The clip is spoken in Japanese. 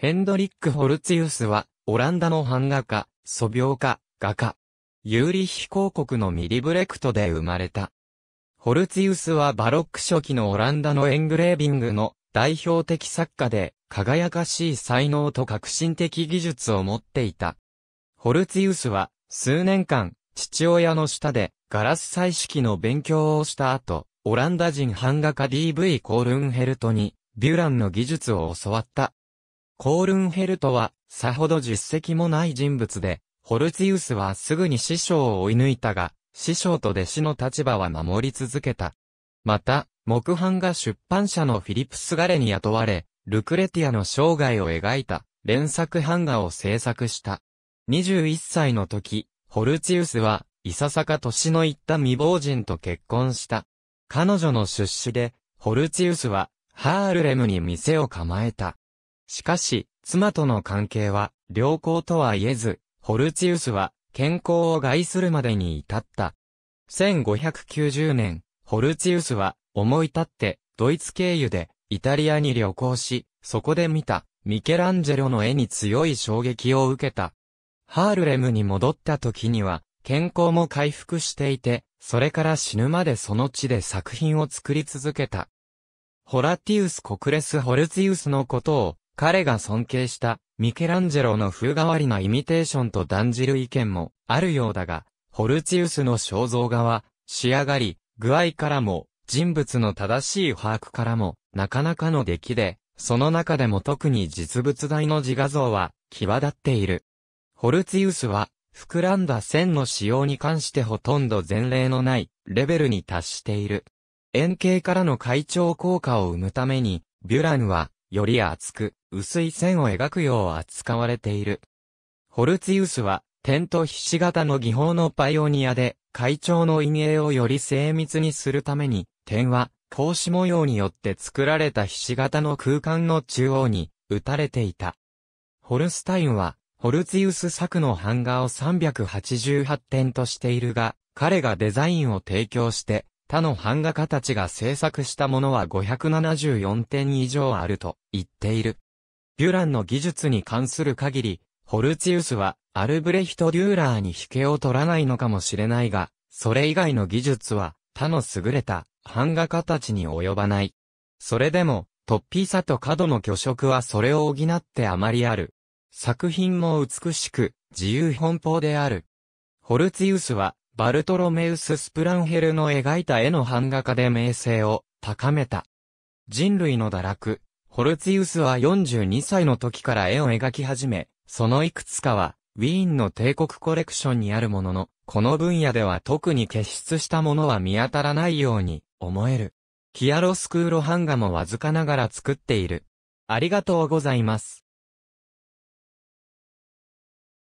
ヘンドリック・ホルツィウスは、オランダの版画家、素描家、画家。ユーリヒ公国のミリブレクトで生まれた。ホルツィウスはバロック初期のオランダのエングレービングの代表的作家で、輝かしい才能と革新的技術を持っていた。ホルツィウスは、数年間、父親の下で、ガラス彩色の勉強をした後、オランダ人版画家 D.V. コールンヘルトに、ビュランの技術を教わった。コールンヘルトは、さほど実績もない人物で、ホルツィウスはすぐに師匠を追い抜いたが、師匠と弟子の立場は守り続けた。また、木版が出版社のフィリップス・ガレに雇われ、ルクレティアの生涯を描いた連作版画を制作した。21歳の時、ホルツィウスは、いささか年のいった未亡人と結婚した。彼女の出資で、ホルツィウスは、ハールレムに店を構えた。しかし、妻との関係は良好とは言えず、ホルチウスは健康を害するまでに至った。1590年、ホルチウスは思い立ってドイツ経由でイタリアに旅行し、そこで見たミケランジェロの絵に強い衝撃を受けた。ハールレムに戻った時には健康も回復していて、それから死ぬまでその地で作品を作り続けた。ホラティウス・コクレス・ホルツィウスのことを彼が尊敬したミケランジェロの風変わりなイミテーションと断じる意見もあるようだが、ホルチウスの肖像画は仕上がり、具合からも、人物の正しい把握からも、なかなかの出来で、その中でも特に実物大の自画像は、際立っている。ホルツィウスは、膨らんだ線の使用に関してほとんど前例のない、レベルに達している。円形からの階調効果を生むために、ビュランは、より厚く、薄い線を描くよう扱われている。ホルツィウスは、点と菱形の技法のパイオニアで、会長の陰影をより精密にするために、点は、格子模様によって作られた菱形の空間の中央に、打たれていた。ホルスタインは、ホルツィウス作の版画を388点としているが、彼がデザインを提供して、他の版画家たちが制作したものは574点以上あると言っている。デュランの技術に関する限り、ホルツィウスはアルブレヒト・デューラーに引けを取らないのかもしれないが、それ以外の技術は他の優れた版画家たちに及ばない。それでも、突飛さと角の虚飾はそれを補ってあまりある。作品も美しく、自由奔放である。ホルツィウスは、バルトロメウス・スプランヘルの描いた絵の版画家で名声を高めた。人類の堕落、ホルツィウスは42歳の時から絵を描き始め、そのいくつかは、ウィーンの帝国コレクションにあるものの、この分野では特に傑出したものは見当たらないように思える。キアロスクーロ版画もわずかながら作っている。ありがとうございます。